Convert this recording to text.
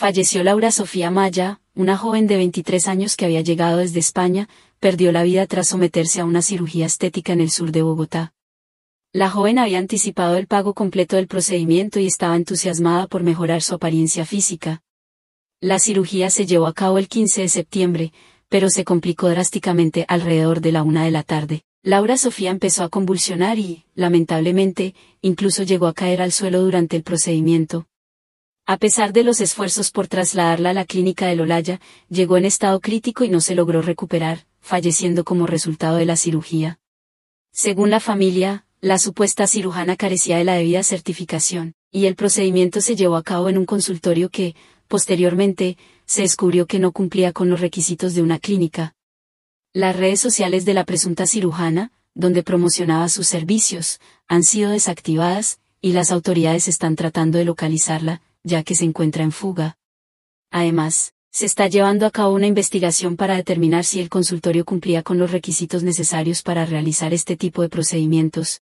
Falleció Laura Sofía Maya, una joven de 23 años que había llegado desde España, perdió la vida tras someterse a una cirugía estética en el sur de Bogotá. La joven había anticipado el pago completo del procedimiento y estaba entusiasmada por mejorar su apariencia física. La cirugía se llevó a cabo el 15 de septiembre, pero se complicó drásticamente alrededor de la una de la tarde. Laura Sofía empezó a convulsionar y, lamentablemente, incluso llegó a caer al suelo durante el procedimiento. A pesar de los esfuerzos por trasladarla a la clínica de Lolaya, llegó en estado crítico y no se logró recuperar, falleciendo como resultado de la cirugía. Según la familia, la supuesta cirujana carecía de la debida certificación, y el procedimiento se llevó a cabo en un consultorio que, posteriormente, se descubrió que no cumplía con los requisitos de una clínica. Las redes sociales de la presunta cirujana, donde promocionaba sus servicios, han sido desactivadas, y las autoridades están tratando de localizarla, ya que se encuentra en fuga. Además, se está llevando a cabo una investigación para determinar si el consultorio cumplía con los requisitos necesarios para realizar este tipo de procedimientos,